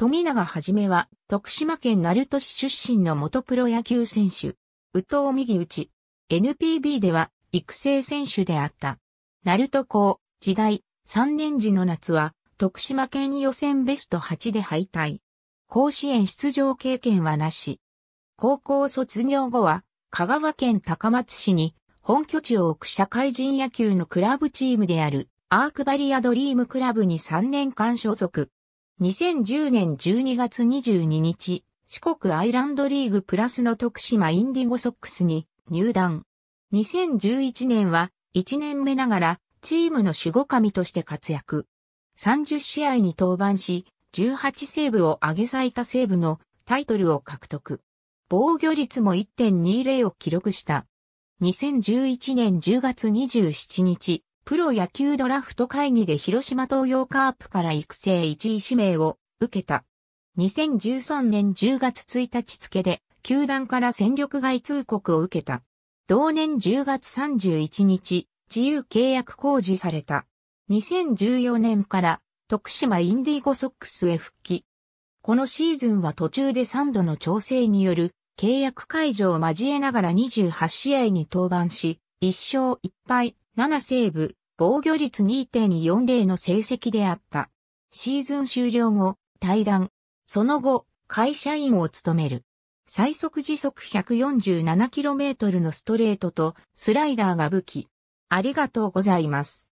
富永はじめは、徳島県鳴門市出身の元プロ野球選手。宇藤右内。NPB では、育成選手であった。鳴門校、時代、3年時の夏は、徳島県予選ベスト8で敗退。甲子園出場経験はなし。高校卒業後は、香川県高松市に、本拠地を置く社会人野球のクラブチームである、アークバリアドリームクラブに3年間所属。2010年12月22日、四国アイランドリーグプラスの徳島インディゴソックスに入団。2011年は1年目ながらチームの守護神として活躍。30試合に登板し、18セーブを上げいたセーブのタイトルを獲得。防御率も1.20を記録した。2011年10月27日、プロ野球ドラフト会議で広島東洋カープから育成1位指名を受けた。2013年10月1日付で、球団から戦力外通告を受けた。同年10月31日、自由契約公示された。2014年から徳島インディゴソックスへ復帰。このシーズンは途中で3度の調整による契約解除を交えながら28試合に登板し、1勝1敗、7セーブ、防御率2.40の成績であった。シーズン終了後、退団。その後、会社員を務める。最速時速 147km のストレートとスライダーが武器。ありがとうございます。